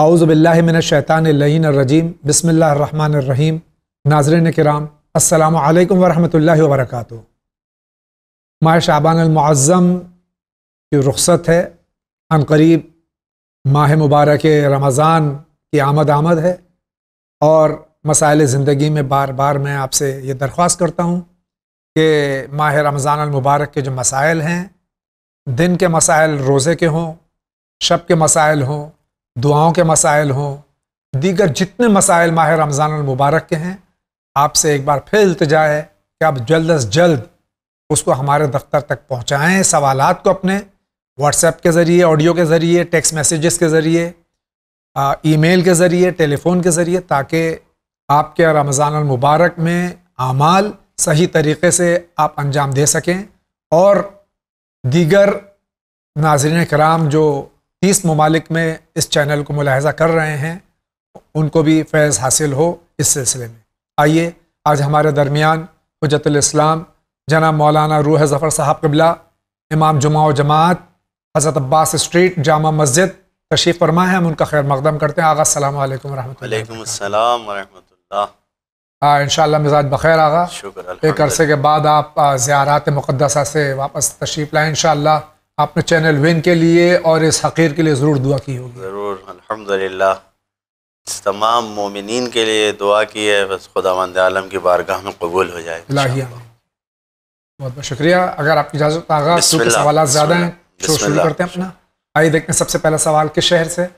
आउज़बिल्लिमिनशैतान रजीम बसमीम नाजरन कराम अल्लाम वरहमल वर्क माह शाबानमज़म की रुख्सत है हम करीब माह मुबारक रमज़ान की आमद आमद है और मसाइल ज़िंदगी में बार बार मैं आपसे ये दरख्वास्त करता हूँ कि माह रमज़ान मुबारक के जो मसाइल हैं दिन के मसाइल रोज़े के हों शब के मसाइल हों दुआओं के मसाइल हों दीगर जितने मसाइल माह रमज़ान मुबारक के हैं आपसे एक बार फिर इल्तजा है कि आप जल्द अज जल्द उसको हमारे दफ्तर तक पहुँचाएँ सवाल को अपने व्हाट्सएप के ज़रिए ऑडियो के ज़रिए टेक्स्ट मैसेजेस के ज़रिए ईमेल के ज़रिए टेलीफोन के ज़रिए ताकि आपके रमज़ान मुबारक में आमाल सही तरीके से आप अंजाम दे सकें और दीगर नाजरन कराम जो तीस ममालिक में इस चैनल को मुलाहजा कर रहे हैं उनको भी फैज़ हासिल हो इस सिलसिले में आइए आज हमारे दरमियान हजतलाम जना मौलाना रूह ज़फ़र साहब कबला इमाम जुमा जमात हज़रत अब्बास स्ट्रीट जामा मस्जिद तशीफ़ फरमा है हम उनका खैर मकदम करते हैं आगा अल्लाम हाँ इन मिजाज बखैर आगा एक अरसे के बाद आप ज़्यारत मुक़दसा से वापस तशरीफ़ लाएँ इन आपने चैनल विन के लिए और इस हकीर के लिए ज़रूर दुआ की होगी ज़रूर अल्हम्दुलिल्लाह इस तमाम मोमिन के लिए दुआ की है बस खुदा मंद आलम की बारगाह में कबूल हो जाए बहुत बहुत शुक्रिया अगर आपकी इजाज़त आगा सवाल ज़्यादा हैं तो शुरू करते हैं अपना आइए देखते हैं सबसे पहला सवाल किस शहर से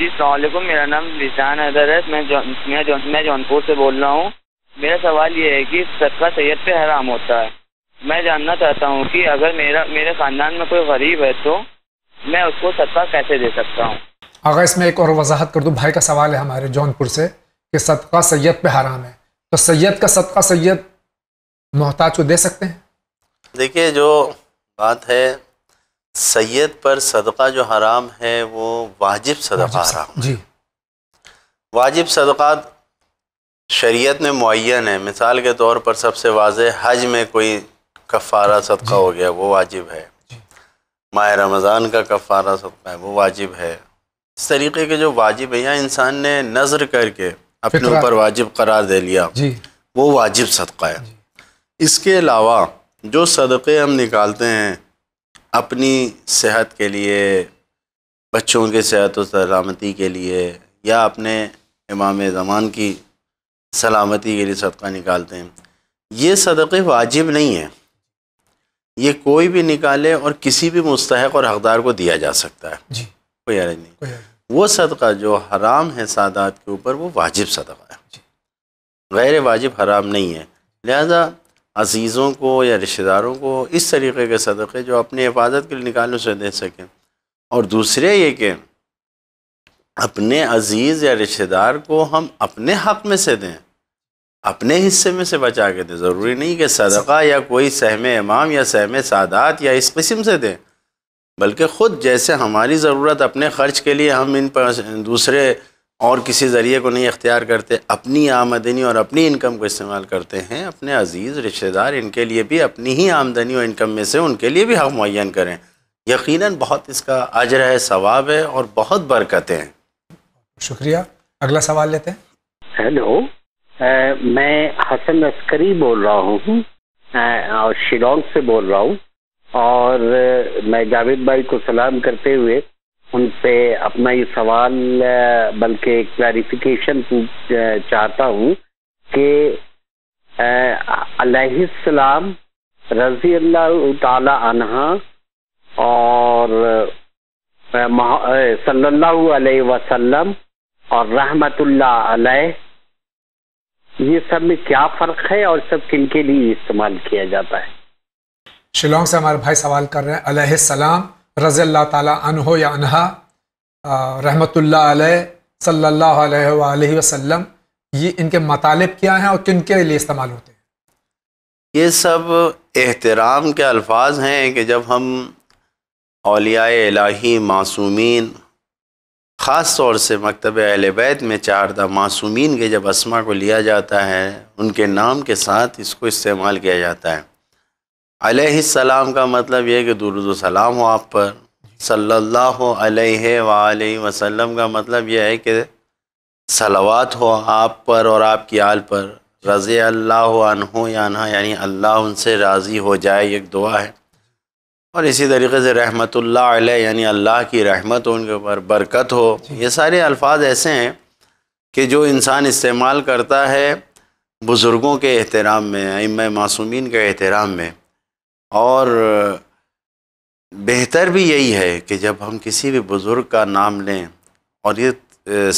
जी सलामकुम मेरा नाम रिजान अदर है मैं जो, मैं जौनपुर से बोल रहा हूँ मेरा सवाल ये है कि सबका सैयद पे हराम होता है मैं जानना चाहता हूँ कि अगर मेरा मेरे खानदान में कोई गरीब है तो मैं उसको सदका कैसे दे सकता हूँ अगर इसमें एक और वजाहत कर दूँ भाई का सवाल है हमारे जौनपुर से कि सदका सैयद पे हराम है तो सैयद का सदका सैयद मोहताज को दे सकते हैं देखिए जो बात है सैयद पर सदका जो हराम है वो वाजिब सदका हराम जी वाजिब सदका शरीयत में मुन है मिसाल के तौर पर सबसे वाज हज में कोई कफ़ारा सदका हो गया वो वाजिब है माह रमज़ान का कफ़ारा सदका है वो वाजिब है इस तरीके के जो वाजिब है यहाँ इंसान ने नज़र करके अपने ऊपर वाजिब करार दे लिया वो वाजिब सदका है इसके अलावा जो सदक़े हम निकालते हैं अपनी सेहत के लिए बच्चों के सेहत व सलामती के लिए या अपने इमाम ज़मान की सलामती के लिए सदका निकालते हैं ये सदक़े वाजिब नहीं है ये कोई भी निकाले और किसी भी मुस्तक और हकदार को दिया जा सकता है जी कोई अरज नहीं वो सदका जो हराम है सादात के ऊपर वो वाजिब सदका है गैर वाजिब हराम नहीं है लिहाजा अजीज़ों को या रिश्तेदारों को इस तरीके के सदक़े जो अपनी हिफाजत के लिए निकालें से दे सकें और दूसरे ये कि अपने अजीज़ या रिश्तेदार को हम अपने हक में से दें अपने हिस्से में से बचा के दें ज़रूरी नहीं कि सदका या कोई सहम इमाम या सहम सादात या इस किस्म से दें बल्कि ख़ुद जैसे हमारी ज़रूरत अपने ख़र्च के लिए हम इन दूसरे और किसी ज़रिए को नहीं अख्तियार करते अपनी आमदनी और अपनी इनकम को इस्तेमाल करते हैं अपने अजीज़ रिश्तेदार इनके लिए भी अपनी ही आमदनी और इनकम में से उनके लिए भी हक हाँ मुन करें यकीन बहुत इसका अजर है सवाब है और बहुत बरकतें हैं शुक्रिया अगला सवाल लेते हैं हेलो मैं हसन अस्करी बोल रहा हूँ और शिलोंग से बोल रहा हूँ और मैं जावेद भाई को सलाम करते हुए उनसे अपना ये सवाल बल्कि क्लैरिफिकेशन चाहता हूँ कि अलैहिस्सलाम रजी अल्लाह ताला और सल्लल्लाहु अलैहि वसल्लम और रहमतुल्लाह अलैह ये सब में क्या फर्क है और सब किन के लिए इस्तेमाल किया जाता है शिलोंग से हमारे भाई सवाल कर रहे हैं अलैहिस्सलाम रज़ी अल्लाह ताला अनहो या अनहा रहमतुल्लाह अलैह सल्लल्लाहु अलैहि वसल्लम ये इनके मतलब क्या हैं और किन के लिए इस्तेमाल होते हैं ये सब एहतराम के अल्फाज हैं कि जब हम अलिया इलाही मासूमीन ख़ास तौर से मकतब अहल बैत में चारदा मासूमीन के जब असमा को लिया जाता है उनके नाम के साथ इसको इस्तेमाल किया जाता है अलैहिस्सलाम का मतलब यह कि दुरुद सलाम हो आप पर सल्लल्लाहु अलैहि सल्ला वसल्लम का मतलब यह है कि सलावात हो आप पर और आपकी आल पर रज़ अल्लाह अनहो याना यानी अल्लाह उनसे राज़ी हो जाए एक दुआ है और इसी तरीके से रहमत यानी अल्लाह की रहमत हो उनके ऊपर बरकत हो ये सारे अल्फाज ऐसे हैं कि जो इंसान इस्तेमाल करता है बुज़ुर्गों के एहतराम में अम मासूमिन के एहतराम में और बेहतर भी यही है कि जब हम किसी भी बुज़ुर्ग का नाम लें और ये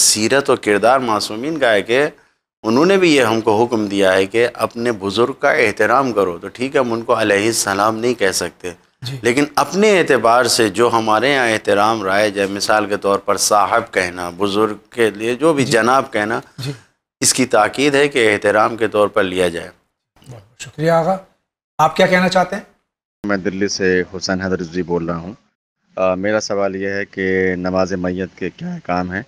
सीरत और किरदार मासूमिन का है कि उन्होंने भी ये हमको हुक्म दिया है कि अपने बुज़ुर्ग का एहतराम करो तो ठीक है हम उनको सलाम नहीं कह सकते लेकिन अपने एतबार से जो हमारे यहाँ एहतराम राइज है मिसाल के तौर पर साहब कहना बुज़ुर्ग के लिए जो भी जनाब कहना इसकी ताक़द है कि एहतराम के तौर पर लिया जाए शुक्रिया आगा आप क्या कहना चाहते हैं मैं दिल्ली से हुसैन हैदर जी बोल रहा हूँ मेरा सवाल यह है कि नमाज मैत के क्या काम है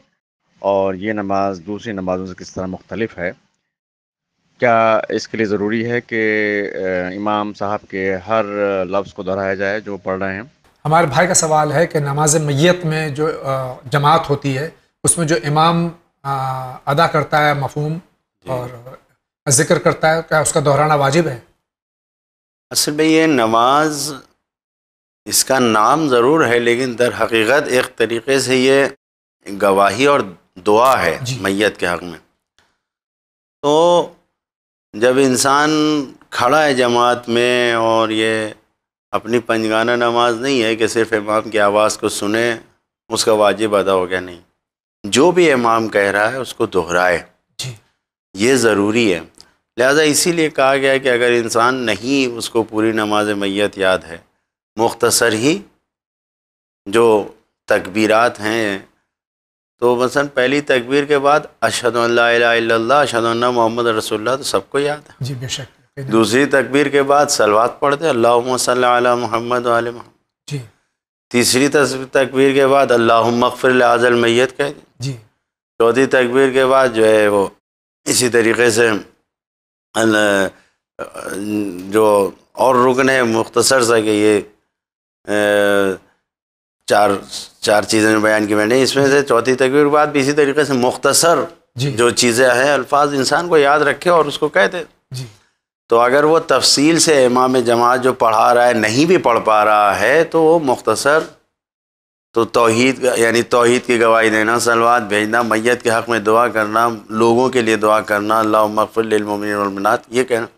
और ये नमाज दूसरी नमाजों से किस तरह मुख्तलिफ है क्या इसके लिए ज़रूरी है कि इमाम साहब के हर लफ्ज़ को दोहराया जाए जो पढ़ रहे हैं हमारे भाई का सवाल है कि नमाज मैत में जो जमात होती है उसमें जो इमाम अदा करता है मफहम और जिक्र करता है क्या उसका दोहराना वाजिब है असल में ये नमाज इसका नाम ज़रूर है लेकिन दर हकीकत एक तरीके से ये गवाही और दुआ है मैत के हक़ में तो जब इंसान खड़ा है जमात में और ये अपनी पंजगाना नमाज नहीं है कि सिर्फ इमाम की आवाज़ को सुने उसका वाजिब अदा हो गया नहीं जो भी इमाम कह रहा है उसको दोहराए ये ज़रूरी है लिहाजा इसीलिए कहा गया कि अगर इंसान नहीं उसको पूरी नमाज मैत याद है मुख्तसर ही जो तकबीरात हैं तो मसन पहली तकबीर के बाद अशद अशद मोहम्मद रसोल्ला तो सबको याद है जी बेशक दूसरी तकबीर के बाद सलवात पढ़ते अल्लाह महमद मोहम्मद जी तीसरी तकबीर के बाद अल्लाह मकफिर आज़ल मैत कह दी जी चौथी तकबीर के बाद जो है वो इसी तरीके से जो और रुकन है मुख्तसर सा कि ये चार चार चीज़ें बयान की मैंने इसमें से चौथी तकबीर बाद भी इसी तरीके से मुख्तसर जो चीज़ें हैं अल्फाज इंसान को याद रखे और उसको कह दे तो अगर वो तफसील से इमाम जमात जो पढ़ा रहा है नहीं भी पढ़ पा रहा है तो वो मुख्तसर तो तोहहीद यानी तोहद की गवाही देना सलवात भेजना मैत के हक़ में दुआ करना लोगों के लिए दुआ करना अल्लाह मकफ़ुलमिनत ये कहना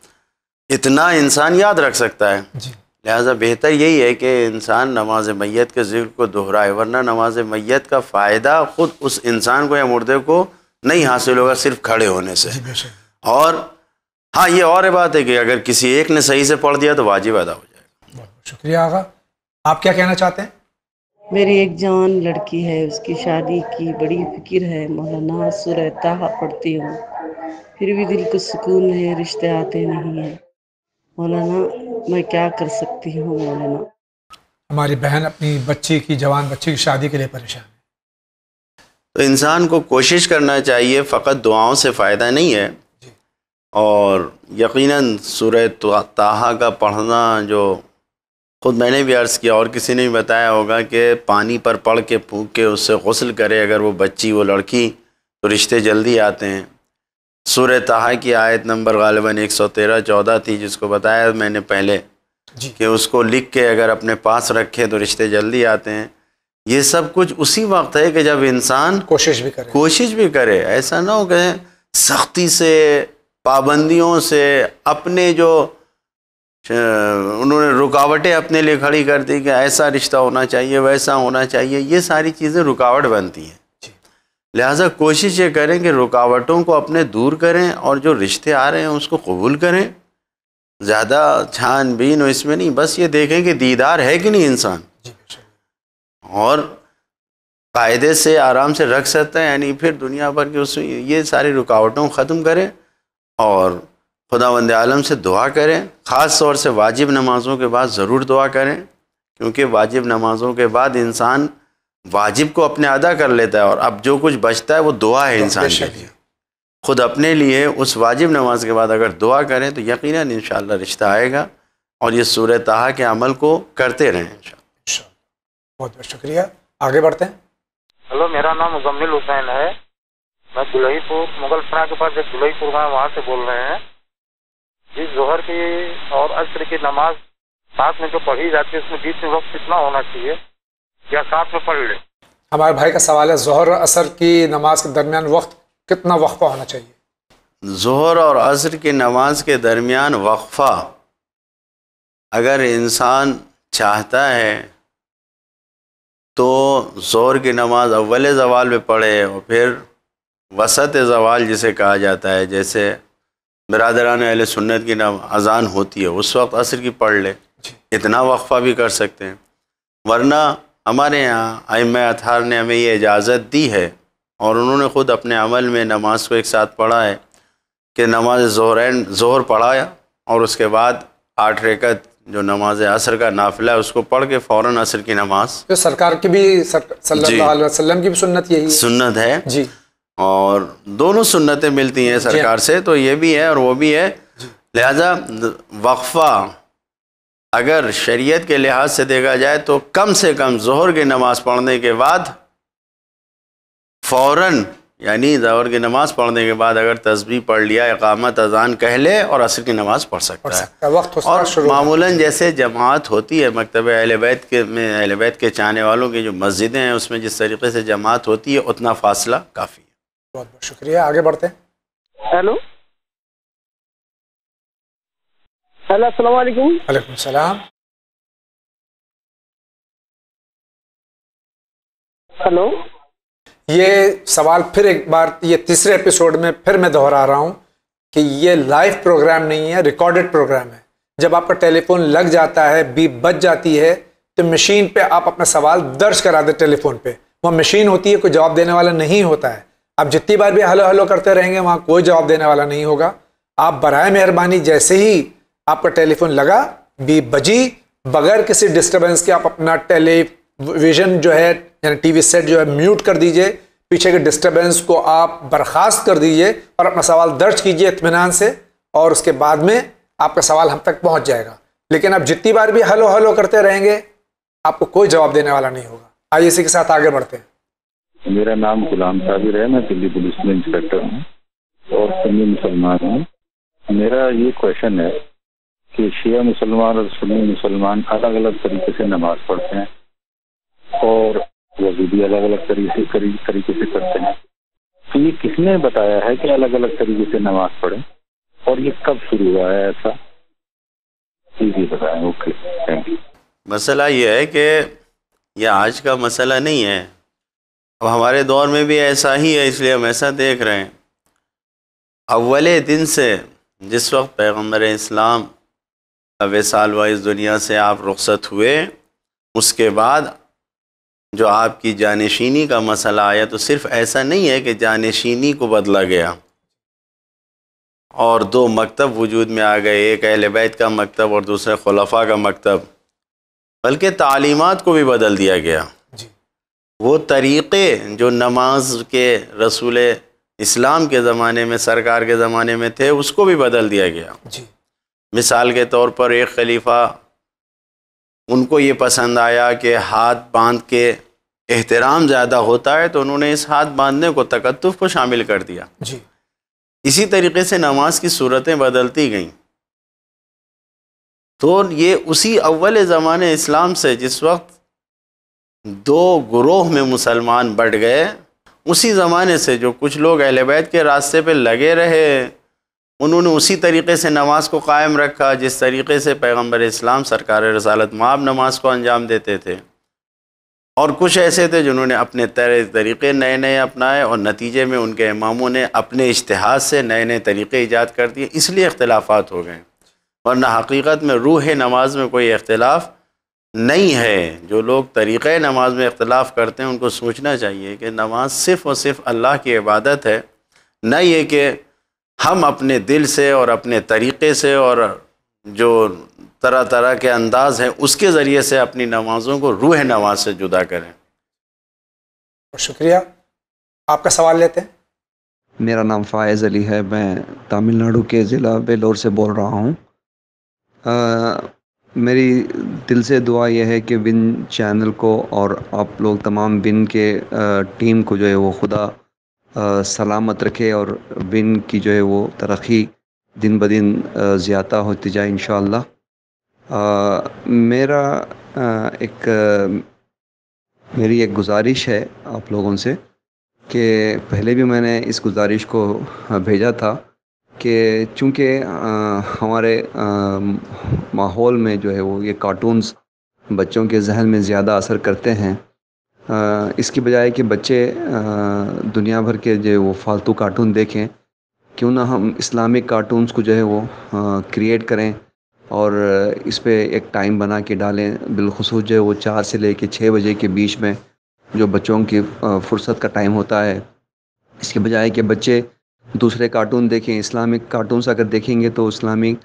इतना इंसान याद रख सकता है लिहाजा बेहतर यही है कि इंसान नमाज मैत के जिक्र को दोहराए वरना नमाज मैत का फ़ायदा ख़ुद उस इंसान को या मुर्दे को नहीं हासिल होगा सिर्फ खड़े होने से और हाँ ये और बात है कि अगर किसी एक ने सही से पढ़ दिया तो वाजिब अदा हो जाएगा शुक्रिया आगा आप क्या कहना चाहते हैं मेरी एक जान लड़की है उसकी शादी की बड़ी फिक्र है मौलाना सुरह पढ़ती हूँ फिर भी दिल को सुकून है रिश्ते आते नहीं हैं मौलाना मैं क्या कर सकती हूँ मौलाना हमारी बहन अपनी बच्ची की जवान बच्ची की शादी के लिए परेशान है तो इंसान को कोशिश करना चाहिए फ़कत दुआओं से फ़ायदा नहीं है और यकीनन सूर्य तो ताहा का पढ़ना जो ख़ुद मैंने भी अर्ज़ किया और किसी ने भी बताया होगा कि पानी पर पढ़ के फूक के उससे गसल करे अगर वो बच्ची वो लड़की तो रिश्ते जल्दी आते हैं सूर्य तहा की आयत नंबर गालिबा एक सौ तेरह चौदह थी जिसको बताया मैंने पहले कि उसको लिख के अगर अपने पास रखें तो रिश्ते जल्दी आते हैं ये सब कुछ उसी वक्त है कि जब इंसान कोशिश भी करे कोशिश भी करे ऐसा ना हो कहें सख्ती से पाबंदियों से अपने जो उन्होंने रुकावटें अपने लिए खड़ी कर दी कि ऐसा रिश्ता होना चाहिए वैसा होना चाहिए ये सारी चीज़ें रुकावट बनती हैं लिहाजा कोशिश ये करें कि रुकावटों को अपने दूर करें और जो रिश्ते आ रहे हैं उसको कबूल करें ज़्यादा छानबीन और इसमें नहीं बस ये देखें कि दीदार है कि नहीं इंसान और कायदे से आराम से रख सकता है यानी फिर दुनिया भर के उस ये सारी रुकावटों को ख़त्म करें और खुदा वंद आलम से दुआ करें ख़ास तौर से वाजिब नमाज़ों के बाद ज़रूर दुआ करें क्योंकि वाजिब नमाज़ों के बाद इंसान वाजिब को अपने अदा कर लेता है और अब जो कुछ बचता है वो दुआ है तो इंसान के लिए खुद अपने लिए उस वाजिब नमाज के बाद अगर दुआ करें तो यकीन इन रिश्ता आएगा और ये सूर्य तहा के अमल को करते रहें बहुत बहुत शुक्रिया आगे बढ़ते हैं हेलो मेरा नाम मुजम्मिल हुसैन है मैं दुलहीपुर मुगलपुरा के पास दुलहीपुर गाँव वहाँ से बोल रहे हैं जिस जोहर की और अस्र की नमाज साथ में जो पढ़ी जाती है उसमें बीच में वक्त कितना होना चाहिए या साथ में पढ़ लें हमारे भाई का सवाल है जहर और असर की नमाज के दरमियान वक्त कितना वक्फा होना चाहिए जहर और असर की नमाज के दरमियान वक्फा अगर इंसान चाहता है तो जोर की नमाज अव्वल जवाल में पढ़े और फिर वसत जवाल जिसे कहा जाता है जैसे बरदरान अल सुन्नत की नाम अजान होती है उस वक्त असर की पढ़ ले इतना वक्फ़ा भी कर सकते हैं वरना हमारे यहाँ आम अथार ने हमें ये इजाज़त दी है और उन्होंने ख़ुद अपने अमल में नमाज को एक साथ पढ़ा है कि नमाज जहरैन जहर पढ़ाया और उसके बाद आठ रेकत जो नमाज असर का नाफिला है उसको पढ़ के फ़ौर असर की नमाज तो सरकार की भी सल्लल्लाहु की भी सुन्नत यही है। सुन्नत है जी और दोनों सुन्नतें मिलती हैं सरकार से तो ये भी है और वो भी है लिहाजा वक्फ़ा अगर शरीयत के लिहाज से देखा जाए तो कम से कम जहर की नमाज पढ़ने के बाद फ़ौर यानी जहर की नमाज पढ़ने के बाद अगर तस्वीर पढ़ लिया इकामत अजान कह ले और असर की नमाज पढ़ सकता, है वक्त और मामूला जैसे जमात होती है मकतब अहलबैत के में अहलबैत के चाहने वालों की जो मस्जिदें हैं उसमें जिस तरीके से जमात होती है उतना फासला काफ़ी है बहुत बहुत शुक्रिया आगे बढ़ते हैं हेलो हेलो अस्सलाम वालेकुम वालेकुम सलाम हेलो ये सवाल फिर एक बार ये तीसरे एपिसोड में फिर मैं दोहरा रहा हूँ कि ये लाइव प्रोग्राम नहीं है रिकॉर्डेड प्रोग्राम है जब आपका टेलीफोन लग जाता है बीप बच जाती है तो मशीन पे आप अपना सवाल दर्ज करा दे टेलीफोन पे वहाँ मशीन होती है कोई जवाब देने वाला नहीं होता है आप जितनी बार भी हलो हलो करते रहेंगे वहाँ कोई जवाब देने वाला नहीं होगा आप बर मेहरबानी जैसे ही आपका टेलीफोन लगा बी बजी बगैर किसी डिस्टरबेंस के आप अपना टेलीविजन जो है यानी टीवी सेट जो है म्यूट कर दीजिए पीछे के डिस्टरबेंस को आप बर्खास्त कर दीजिए और अपना सवाल दर्ज कीजिए इतमान से और उसके बाद में आपका सवाल हम तक पहुंच जाएगा लेकिन आप जितनी बार भी हलो हलो करते रहेंगे आपको कोई जवाब देने वाला नहीं होगा आइए इसी के साथ आगे बढ़ते हैं मेरा नाम गुलाम साबिर है मैं दिल्ली पुलिस में इंस्पेक्टर हूँ और सभी मुसलमान हूँ मेरा ये क्वेश्चन है कि शिया मुसलमान और सुन्नी मुसलमान अलग अलग तरीके से नमाज पढ़ते हैं और वजू भी अलग अलग तरीके तरीके से करते हैं तो ये किसने बताया है कि अलग अलग तरीके से नमाज पढ़े और ये कब शुरू हुआ है ऐसा जी बताएं ओके थैंक यू मसला ये है कि यह आज का मसला नहीं है अब हमारे दौर में भी ऐसा ही है इसलिए हम ऐसा देख रहे हैं अवले दिन से जिस वक्त पैगम्बर इस्लाम तब साल वाइज दुनिया से आप रुखसत हुए उसके बाद जो आपकी जानशीनी का मसला आया तो सिर्फ ऐसा नहीं है कि जानशीनी को बदला गया और दो मकतब वजूद में आ गए एक अहल बैत का मकतब और दूसरे खलफा का मकतब बल्कि तालीमत को भी बदल दिया गया वो तरीक़े जो नमाज के रसूल इस्लाम के ज़माने में सरकार के ज़माने में थे उसको भी बदल दिया गया जी मिसाल के तौर पर एक खलीफ़ा उनको ये पसंद आया कि हाथ बांध के एहतराम ज़्यादा होता है तो उन्होंने इस हाथ बांधने को तकत्तुफ़ को शामिल कर दिया जी इसी तरीके से नमाज की सूरतें बदलती गईं तो ये उसी अव्वल ज़माने इस्लाम से जिस वक्त दो ग्रोह में मुसलमान बढ़ गए उसी ज़माने से जो कुछ लोग अहल के रास्ते पे लगे रहे उन्होंने उसी तरीके से नमाज को कायम रखा जिस तरीके से पैगंबर इस्लाम सरकार रसालत माब नमाज को अंजाम देते थे और कुछ ऐसे थे जिन्होंने अपने तरह तरीके नए नए अपनाए और नतीजे में उनके इमामों ने अपने इश्तहास से नए नए तरीके ईजाद कर दिए इसलिए इख्तलाफात हो गए वरना हकीकत में रूह नमाज में कोई अख्तिलाफ नहीं है जो लोग तरीक़ नमाज में अख्तिलाफ़ करते हैं उनको सोचना चाहिए कि नमाज सिर्फ़ और सिर्फ़ अल्लाह की इबादत है न ये कि हम अपने दिल से और अपने तरीक़े से और जो तरह तरह के अंदाज हैं उसके ज़रिए से अपनी नमाज़ों को रूह नमाज से जुदा करें शुक्रिया आपका सवाल लेते हैं मेरा नाम फ़ायज़ अली है मैं तमिलनाडु के ज़िला बेलोर से बोल रहा हूँ मेरी दिल से दुआ यह है कि विन चैनल को और आप लोग तमाम विन के आ, टीम को जो है वो खुदा सलामत रखे और बिन की जो है वो तरक्की दिन ब दिन ज़्यादा होती जाए इन मेरा एक मेरी एक गुजारिश है आप लोगों से कि पहले भी मैंने इस गुजारिश को भेजा था कि चूँकि हमारे माहौल में जो है वो ये कार्टून्स बच्चों के जहन में ज़्यादा असर करते हैं इसकी बजाय कि बच्चे दुनिया भर के जो वो फालतू कार्टून देखें क्यों ना हम इस्लामिक कार्टून्स को जो है वो क्रिएट करें और इस पर एक टाइम बना के डालें बिलखसूस जो है वो चार से ले कर छः बजे के बीच में जो बच्चों की फुर्सत का टाइम होता है इसके बजाय कि बच्चे दूसरे कार्टून देखें इस्लामिक कार्टून्स अगर देखेंगे तो इस्लामिक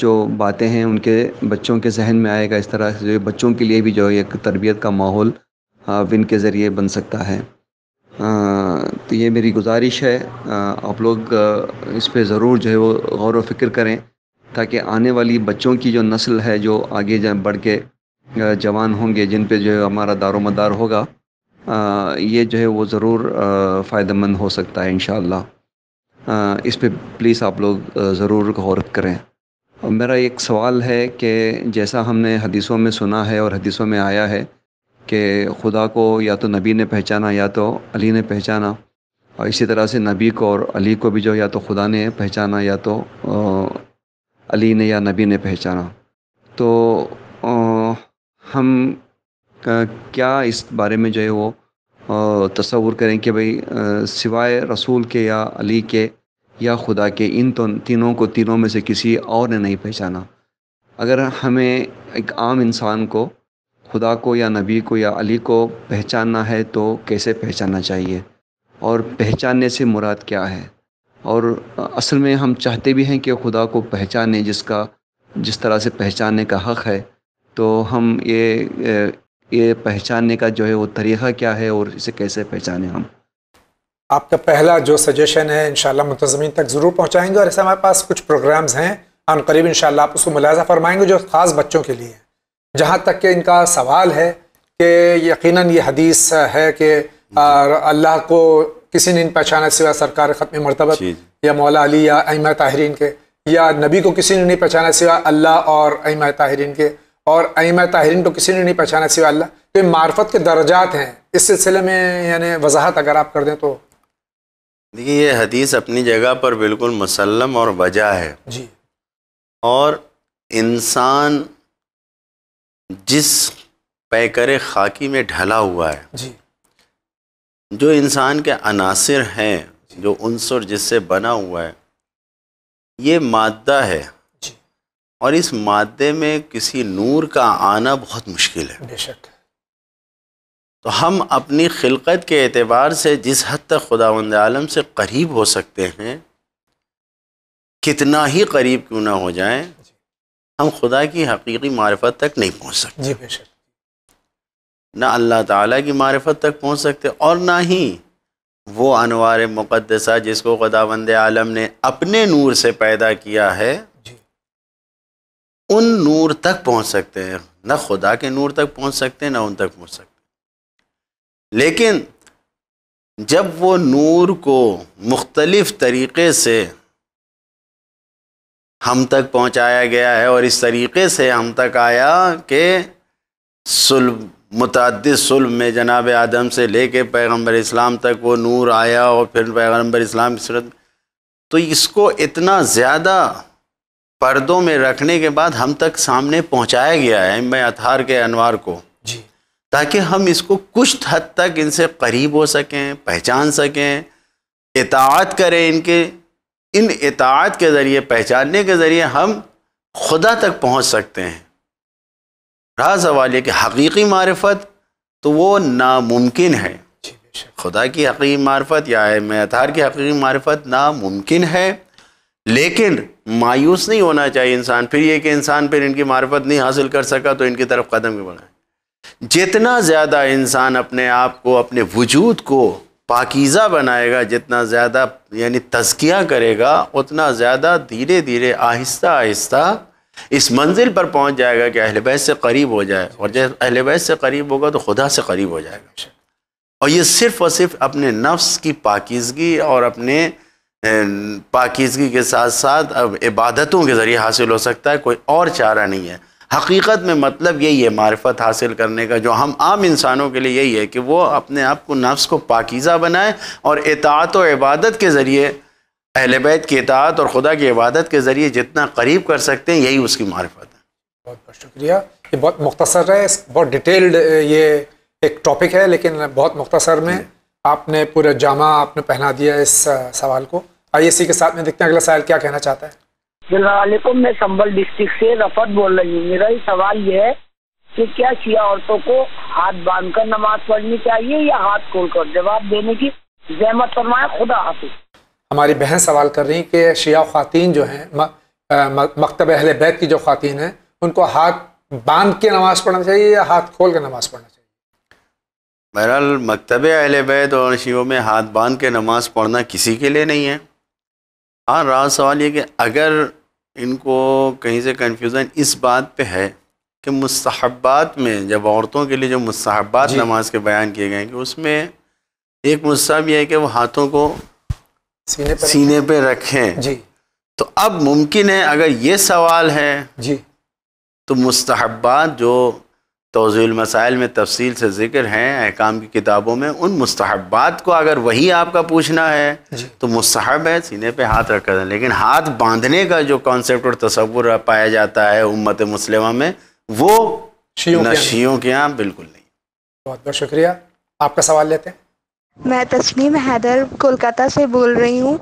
जो बातें हैं उनके बच्चों के जहन में आएगा इस तरह से जो बच्चों के लिए भी जो है एक तरबियत का माहौल विन के ज़रिए बन सकता है तो ये मेरी गुजारिश है आप लोग इस पर ज़रूर जो है वो गौर व फिक्र करें ताकि आने वाली बच्चों की जो नस्ल है जो आगे जा बढ़ के जवान होंगे जिन पे जो है हमारा दारो मदार होगा ये जो है वो ज़रूर फ़ायदेमंद हो सकता है इन इस पर प्लीज़ आप लोग ज़रूर गौर करें और मेरा एक सवाल है कि जैसा हमने हदीसों में सुना है और हदीसों में आया है कि खुदा को या तो नबी ने पहचाना या तो अली ने पहचाना और इसी तरह से नबी को और अली को भी जो या तो खुदा ने पहचाना या तो अली ने या नबी ने पहचाना तो हम क्या इस बारे में जो है वो तस्वूर करें कि भाई सिवाय रसूल के या अली के या खुदा के इन तो तीनों को तीनों में से किसी और ने नहीं पहचाना अगर हमें एक आम इंसान को खुदा को या नबी को या अली को पहचानना है तो कैसे पहचानना चाहिए और पहचानने से मुराद क्या है और असल में हम चाहते भी हैं कि खुदा को पहचाने जिसका जिस तरह से पहचानने का हक़ है तो हम ये ये पहचानने का जो है वो तरीक़ा क्या है और इसे कैसे पहचाने हम आपका पहला जो सजेशन है इन मुंतजमीन तक ज़रूर पहुँचाएँगे और ऐसे हमारे पास कुछ प्रोग्राम्स हैं हम करीब इन आप उसको मुलाजा फ़रमाएंगे जो ख़ास बच्चों के लिए हैं जहाँ तक के इनका सवाल है कि यकीनन ये हदीस है कि अल्लाह को किसी ने इन पहचाना सिवा सरकार ख़त्म मरतबत या मौला अली या अम ताहरीन के या नबी को किसी ने नहीं पहचाना सिवा अल्लाह और अम ताहरीन के और अम ताहरीन को किसी ने नहीं पहचाना सिवा अल्लाह तो ये मार्फत के दर्जात हैं इस सिलसिले में यानी वजाहत अगर आप कर दें तो देखिए ये हदीस अपनी जगह पर बिल्कुल मुसलम और वजह है जी और इंसान जिस पैकर खाकी में ढला हुआ है जी जो इंसान के अनासर हैं जो उनसर जिससे बना हुआ है ये मादा है जी। और इस मादे में किसी नूर का आना बहुत मुश्किल है बेशक तो हम अपनी खिलकत के अतबार से जिस हद तक खुदावंद आलम से करीब हो सकते हैं कितना ही करीब क्यों ना हो जाएं हम खुदा की हकीकी मारफत तक नहीं पहुँच सकते जी ना अल्लाह ताला की मारफत तक पहुँच सकते और ना ही वो अनवार मुक़दसा जिसको खुदावंद आलम ने अपने नूर से पैदा किया है उन नूर तक पहुँच सकते हैं ना खुदा के नूर तक पहुँच सकते हैं ना उन तक पहुँच सकते लेकिन जब वो नूर को मुख्तलिफ़ तरीक़े से हम तक पहुंचाया गया है और इस तरीके से हम तक आया कि सुल्ब मतद सुलभ में जनाब आदम से ले कर पैगम्बर इस्लाम तक वो नूर आया और फिर पैगम्बर इस्लाम की सूरत तो इसको इतना ज़्यादा पर्दों में रखने के बाद हम तक सामने पहुंचाया गया है एम अतार के अनवार को जी ताकि हम इसको कुछ हद तक इनसे करीब हो सकें पहचान सकें इतात करें इनके इन इतात के ज़रिए पहचानने के ज़रिए हम खुदा तक पहुँच सकते हैं रहा सवाल यह कि हकीकी मारफत तो वो नामुमकिन है खुदा की हकीकी मारफत या मैं अतार की हकीकी मारफत नामुमकिन है लेकिन मायूस नहीं होना चाहिए इंसान फिर ये कि इंसान फिर इनकी मारफत नहीं हासिल कर सका तो इनकी तरफ कदम भी बढ़ाए जितना ज़्यादा इंसान अपने आप को अपने वजूद को पाकिज़ा बनाएगा जितना ज़्यादा यानी तजकिया करेगा उतना ज़्यादा धीरे धीरे आहिस्ता आहिस्ता इस मंजिल पर पहुंच जाएगा कि अहल बैत से करीब हो जाए और जब अहल बैत से करीब होगा तो खुदा से करीब हो जाएगा और ये सिर्फ़ और सिर्फ अपने नफ्स की पाकिजगी और अपने पाकिजगी के साथ साथ अब इबादतों के ज़रिए हासिल हो सकता है कोई और चारा नहीं है हकीकत में मतलब यही है मारफत हासिल करने का जो हम आम इंसानों के लिए यही है कि वो अपने आप को नफ्स को पाकिज़ा बनाए और इतात व इबादत के ज़रिए अहल बैत की इतात और खुदा की इबादत के ज़रिए जितना करीब कर सकते हैं यही उसकी मारफत है बहुत बहुत शुक्रिया ये बहुत मुख्तसर है बहुत डिटेल्ड ये एक टॉपिक है लेकिन बहुत मुख्तसर में आपने पूरा जामा आपने पहना दिया इस सवाल को आई के साथ में देखते हैं अगला सवाल क्या कहना चाहता है जनालेकुम मैं संबल डिस्ट्रिक्ट से रफत बोल रही हूँ मेरा ही सवाल ये है कि क्या शिया औरतों को हाथ बांधकर नमाज पढ़नी चाहिए या हाथ खोलकर जवाब देने की जहमत फरमाए खुदा हाफिज हमारी बहन सवाल कर रही कि शिया खातन जो है मकतब अहल बैत की जो खातन है उनको हाथ बांध के नमाज पढ़ना चाहिए या हाथ खोल के नमाज पढ़ना चाहिए बहरहाल मकतब अहल बैत और शियों में हाथ बांध के नमाज पढ़ना किसी के लिए नहीं है हाँ रहा सवाल ये कि अगर इनको कहीं से कन्फ्यूज़न इस बात पे है कि मुस्तहबात में जब औरतों के लिए जो मुस्तहबात नमाज के बयान किए गए कि उसमें एक मुस्ब यह है कि वो हाथों को सीने पर सीने पर रखें जी तो अब मुमकिन है अगर ये सवाल है जी तो मुस्तबात जो मसाइल में तफसील से ज़िक्र हैं अहकाम की किताबों में उन मुस्तहबात को अगर वही आपका पूछना है तो मुस्तहब है सीने पे हाथ रखा जाए लेकिन हाथ बांधने का जो कॉन्सेप्ट और तस्वुर पाया जाता है उम्मत मुस्लिमा में वो नशियों के यहाँ बिल्कुल नहीं बहुत बहुत शुक्रिया आपका सवाल लेते हैं मैं तस्लीम हैदर कोलकाता से बोल रही हूँ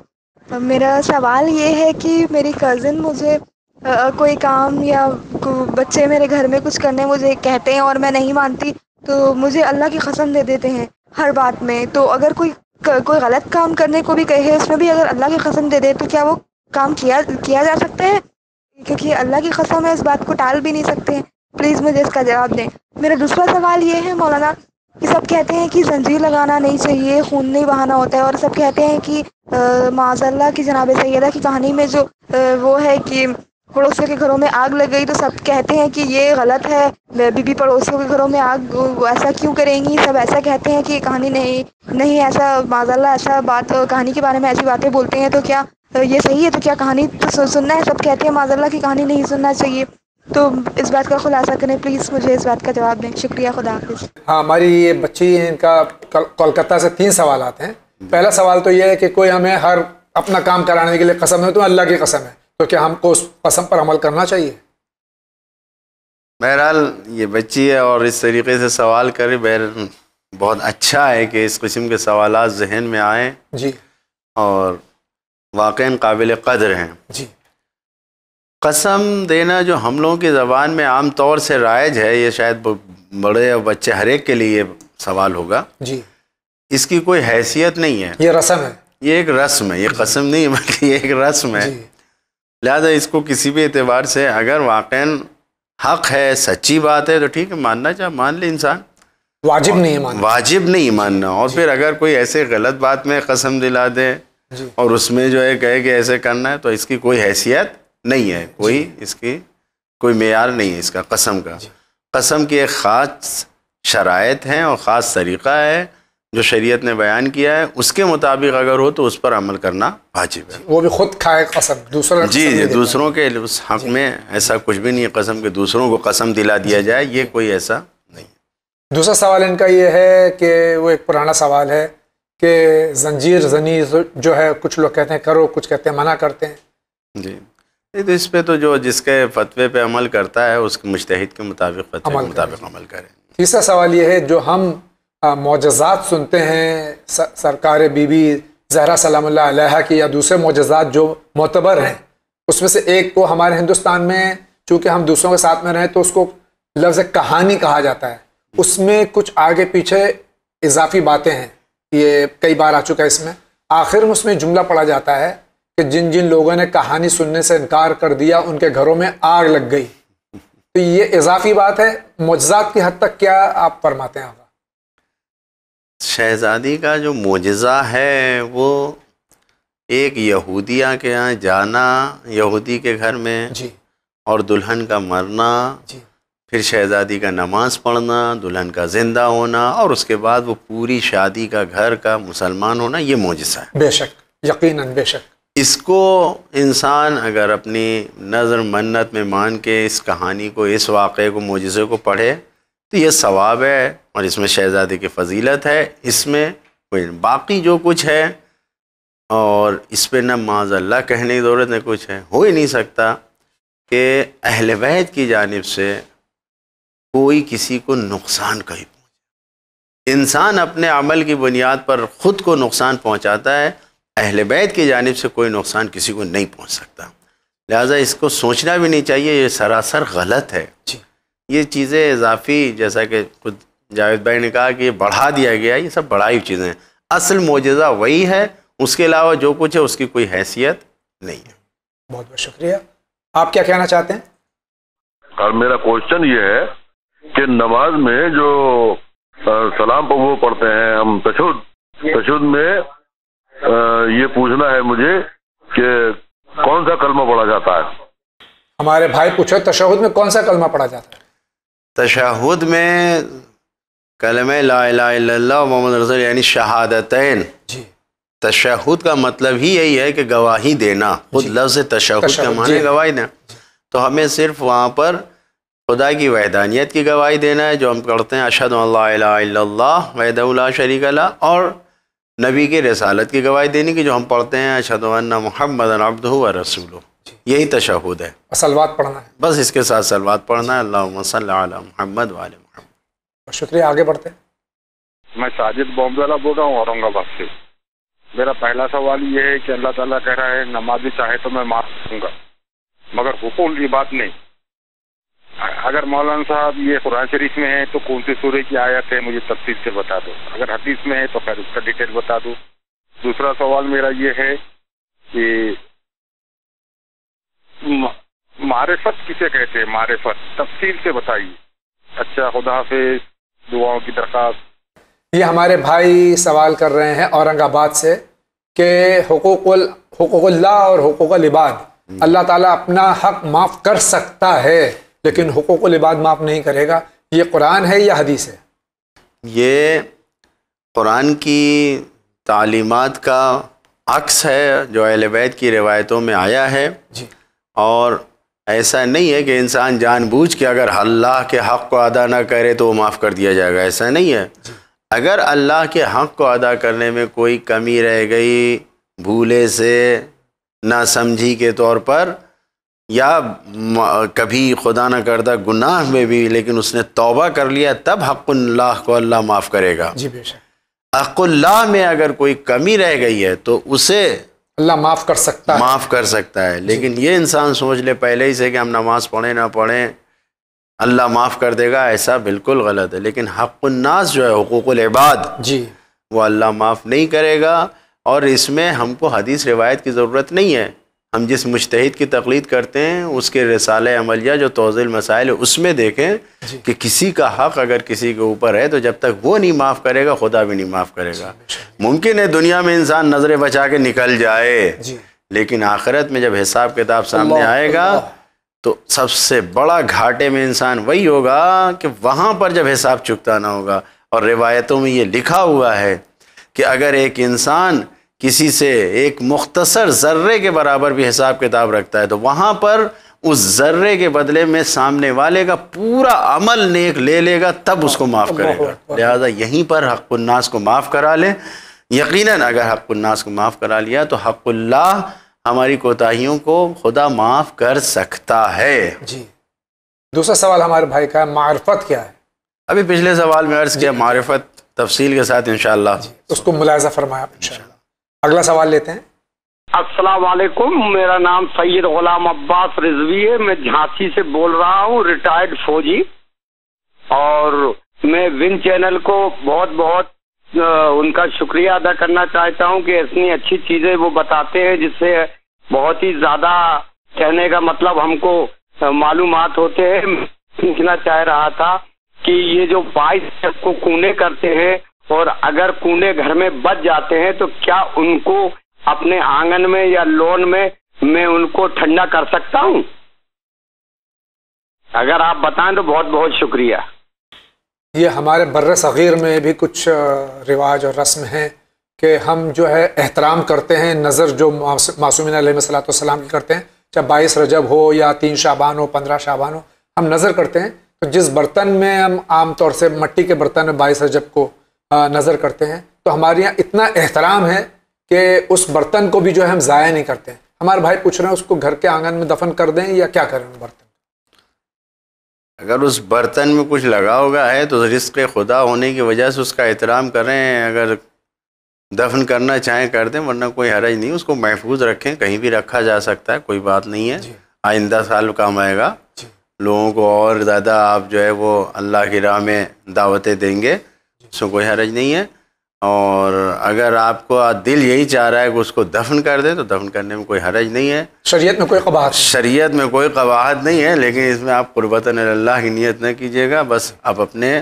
मेरा सवाल ये है कि मेरी कज़न मुझे कोई काम या बच्चे मेरे घर में कुछ करने मुझे कहते हैं और मैं नहीं मानती तो मुझे अल्लाह की कसम दे देते हैं हर बात में तो अगर कोई कोई गलत काम करने को भी कहे उसमें भी अगर अल्लाह की कसम दे दे तो क्या वो काम किया किया जा सकता है क्योंकि अल्लाह की कसम है इस बात को टाल भी नहीं सकते प्लीज़ मुझे इसका जवाब दें मेरा दूसरा सवाल ये है मौलाना कि सब कहते हैं कि जंजीर लगाना नहीं चाहिए खून नहीं बहाना होता है और सब कहते हैं कि माजल्ला की जनाब सैदा की कहानी में जो आ, वो है कि पड़ोसियों के घरों में आग लग गई तो सब कहते हैं कि ये गलत है बीबी पड़ोसियों के घरों में आग ऐसा क्यों करेंगी सब ऐसा कहते हैं कि ये कहानी नहीं नहीं ऐसा माजाला ऐसा बात कहानी के बारे में ऐसी बातें बोलते हैं तो क्या ये सही है तो क्या कहानी तो सुनना है सब कहते हैं माजाला की कहानी नहीं सुनना चाहिए तो इस बात का खुलासा करें प्लीज़ मुझे इस बात का जवाब दें शुक्रिया खुदा हाफिज हाँ हमारी ये बच्ची इनका कोलकाता से तीन सवाल आते हैं पहला सवाल तो ये है कि कोई हमें हर अपना काम कराने के लिए कसम है तो अल्लाह की कसम है तो क्या हमको उस पसंद पर अमल करना चाहिए बहरहाल ये बच्ची है और इस तरीके से सवाल करे बहर बहुत अच्छा है कि इस किस्म के सवाल जहन में आए जी और वाकई काबिल कदर हैं जी कसम देना जो हम लोगों की ज़बान में आम तौर से राइज है ये शायद बड़े और बच्चे हर एक के लिए सवाल होगा जी इसकी कोई हैसियत नहीं है ये रस्म है ये एक रस्म है ये कसम नहीं बल्कि ये एक रस्म है लिहाजा इसको किसी भी एतबार से अगर वाक़ हक है सच्ची बात है तो ठीक है मानना चाहे मान ले इंसान वाजिब नहीं मानना वाजिब नहीं मानना और फिर अगर कोई ऐसे गलत बात में कसम दिला दे और उसमें जो है कहे कि ऐसे करना है तो इसकी कोई हैसियत नहीं है कोई इसकी कोई मैार नहीं है इसका कसम का कसम की एक ख़ास शरात हैं और ख़ास तरीक़ा है जो शरीयत ने बयान किया है उसके मुताबिक अगर हो तो उस पर अमल करना वाजिब है वो भी खुद खाए कसम दूसरों जी जी दूसरों के उस हक में ऐसा कुछ भी नहीं है कसम के दूसरों को कसम दिला दिया जाए ये कोई ऐसा नहीं है दूसरा सवाल इनका ये है कि वो एक पुराना सवाल है कि जंजीर जनी जो है कुछ लोग कहते हैं करो कुछ कहते हैं मना करते हैं जी तो इस पर तो जो जिसके फतवे पे अमल करता है उसके मुश्तहिद के मुताबिक फतवे के मुताबिक अमल करें तीसरा सवाल ये है जो हम मोजात सुनते हैं सरकार बीबी जहरा सलाम की या दूसरे मोजात जो मोतबर हैं उसमें से एक को हमारे हिंदुस्तान में चूँकि हम दूसरों के साथ में रहें तो उसको लफ्ज़ कहानी कहा जाता है उसमें कुछ आगे पीछे इजाफी बातें हैं ये कई बार आ चुका है इसमें आखिर में उसमें जुमला पड़ा जाता है कि जिन जिन लोगों ने कहानी सुनने से इनकार कर दिया उनके घरों में आग लग गई तो ये इजाफी बात है मुजजात की हद तक क्या आप फरमाते हैं शहज़ादी का जो मुजज़ा है वो एक यहूदिया के यहाँ जाना यहूदी के घर में जी और दुल्हन का मरना जी फिर शहज़ादी का नमाज़ पढ़ना दुल्हन का ज़िंदा होना और उसके बाद वो पूरी शादी का घर का मुसलमान होना ये मोजसा है बेशक यकीनन बेशक इसको इंसान अगर अपनी नज़र मन्नत में मान के इस कहानी को इस वाक़े को मोजे को पढ़े तो ये सवाब है और इसमें शहज़ादे की फजीलत है इसमें बाकी जो कुछ है और इस पर न माजल्ला कहने की ज़रूरत है कुछ है हो ही नहीं सकता कि अहल वहद की जानब से कोई किसी को नुकसान कहीं पहुँचे इंसान अपने अमल की बुनियाद पर ख़ुद को नुकसान पहुँचाता है अहल बैत की जानब से कोई नुकसान किसी को नहीं पहुँच सकता लिहाजा इसको सोचना भी नहीं चाहिए ये सरासर गलत है जी ये चीज़ें इजाफी जैसा कि खुद जावेद भाई ने कहा कि ये बढ़ा दिया गया ये सब बढ़ाई चीज़ें असल मोजा वही है उसके अलावा जो कुछ है उसकी कोई हैसियत नहीं है बहुत बहुत शुक्रिया आप क्या कहना चाहते हैं और मेरा क्वेश्चन ये है कि नमाज में जो सलाम पर वो पढ़ते हैं हम तशुद तशुद में ये पूछना है मुझे कि कौन सा कलमा पढ़ा जाता है हमारे भाई पूछो तशहुद में कौन सा कलमा पढ़ा जाता है तशाहुद में कलम ला मोहम्मद रसूल यानी शहादतन तशहद का मतलब ही यही है कि गवाही देना खुद लफ्ज़ तशहद का माने गवाही देना तो हमें सिर्फ वहाँ पर खुदा की वैदानियत की गवाही देना है जो हम करते हैं अशद वहदा शरीक और नबी के रसालत की गवाही देनी की जो हम पढ़ते हैं अशद महमद अब्दू व रसूल यही तशहद है सलवात पढ़ना है बस इसके साथ सलवात पढ़ना है अल्लाह महमद वाल शुक्रिया आगे बढ़ते हैं मैं साजिद बॉम्बेला बोल रहा हूँ औरंगाबाद से मेरा पहला सवाल ये है कि अल्लाह ताला कह रहा है नमाजी चाहे तो मैं माफ दूंगा मगर हुकूम की बात नहीं अगर मौलाना साहब ये कुरान शरीफ में है तो कौन सी सूर्य की आयत है मुझे तफसील से बता दो अगर हदीस में है तो खैर उसका डिटेल बता दो दूसरा सवाल मेरा ये है कि मारेफत किसे कहते हैं मारेफत तफसील से बताइए अच्छा खुदा से दुआओं की दरख्वास्त ये हमारे भाई सवाल कर रहे हैं औरंगाबाद से कि हकूक़ल्ला और हकूक़ल इबाद हम्म। अल्लाह ताला अपना हक माफ़ कर सकता है लेकिन हकूक़ल इबाद माफ़ नहीं करेगा ये कुरान है या हदीस है ये कुरान की तालीमत का अक्स है जो अहल बैत की रिवायतों में आया है जी और ऐसा नहीं है कि इंसान जानबूझ के अगर अल्लाह के हक़ को अदा ना करे तो वो माफ़ कर दिया जाएगा ऐसा नहीं है अगर अल्लाह के हक़ को अदा करने में कोई कमी रह गई भूले से ना समझी के तौर पर या कभी खुदा न करदा गुनाह में भी लेकिन उसने तौबा कर लिया तब हक़ुल्लाह को अल्लाह माफ़ करेगा जी बेशक हक़ुल्लाह में अगर कोई कमी रह गई है तो उसे अल्लाह माफ़ कर सकता है माफ़ कर सकता है लेकिन ये इंसान सोच ले पहले ही से कि हम नमाज़ पढ़ें ना पढ़ें अल्लाह माफ़ कर देगा ऐसा बिल्कुल गलत है लेकिन उन्नास जो है हकूक़ुलबाद जी वो अल्लाह माफ़ नहीं करेगा और इसमें हमको हदीस रिवायत की ज़रूरत नहीं है हम जिस मुश्तद की तकलीद करते हैं उसके रसाल अमलिया जो तोज़िल मसाइल उसमें देखें कि किसी का हक़ अगर किसी के ऊपर है तो जब तक वो नहीं माफ़ करेगा खुदा भी नहीं माफ़ करेगा मुमकिन है दुनिया में इंसान नज़रें बचा के निकल जाए लेकिन आखिरत में जब हिसाब किताब सामने आएगा तो सबसे बड़ा घाटे में इंसान वही होगा कि वहाँ पर जब हिसाब चुकता ना होगा और रिवायतों में ये लिखा हुआ है कि अगर एक इंसान किसी से एक मुख्तसर ज़र्रे के बराबर भी हिसाब किताब रखता है तो वहाँ पर उस ज़र्रे के बदले में सामने वाले का पूरा अमल नेक ले लेगा तब उसको माफ़ करेगा लिहाजा यहीं पर हक़ुल्नास को माफ़ करा लें यकीनन अगर हक़ुल्नास को माफ़ करा लिया तो हक़ुल्ला हमारी कोताहियों को खुदा माफ़ कर सकता है जी दूसरा सवाल हमारे भाई का मारफत क्या है अभी पिछले सवाल में अर्ज़ किया मारफत तफसील के साथ इनशाला उसको मुलायजा फरमाया अगला सवाल लेते हैं अस्सलाम वालेकुम मेरा नाम सैयद गुलाम अब्बास रिजवी है मैं झांसी से बोल रहा हूँ रिटायर्ड फौजी और मैं विन चैनल को बहुत बहुत उनका शुक्रिया अदा करना चाहता हूँ कि इतनी अच्छी चीजें वो बताते हैं जिससे बहुत ही ज्यादा कहने का मतलब हमको मालूम होते हैं पूछना चाह रहा था कि ये जो बाईस को कूने करते हैं और अगर कूड़े घर में बच जाते हैं तो क्या उनको अपने आंगन में या लोन में मैं उनको ठंडा कर सकता हूँ अगर आप बताएं तो बहुत बहुत शुक्रिया ये हमारे बर्र सग़ीर में भी कुछ रिवाज और रस्म है कि हम जो है एहतराम करते हैं नज़र जो मासूमिन सलाम की करते हैं चाहे बाईस रजब हो या तीन शाबान हो पंद्रह शाबान हो हम नज़र करते हैं तो जिस बर्तन में हम आमतौर से मट्टी के बर्तन में बाईस रजब को नज़र करते हैं तो हमारे यहाँ इतना एहतराम है कि उस बर्तन को भी जो है हम ज़ाया नहीं करते हैं हमारे भाई पूछ रहे हैं उसको घर के आंगन में दफन कर दें या क्या करें बर्तन अगर उस बर्तन में कुछ लगा होगा है तो रिस्क खुदा होने की वजह से उसका एहतराम करें अगर दफन करना चाहें कर दें वरना कोई हरज नहीं उसको महफूज रखें कहीं भी रखा जा सकता है कोई बात नहीं है आइंदा साल काम आएगा लोगों को और ज़्यादा आप जो है वो अल्लाह की राह में दावतें देंगे इसमें कोई हरज नहीं है और अगर आपको दिल यही चाह रहा है कि उसको दफन कर दे तो दफन करने में कोई हरज नहीं है शरीयत में कोई कबाहत शरीयत में कोई कबाहत नहीं है लेकिन इसमें आप कुर्बतन अल्लाह की नीयत न कीजिएगा बस आप अपने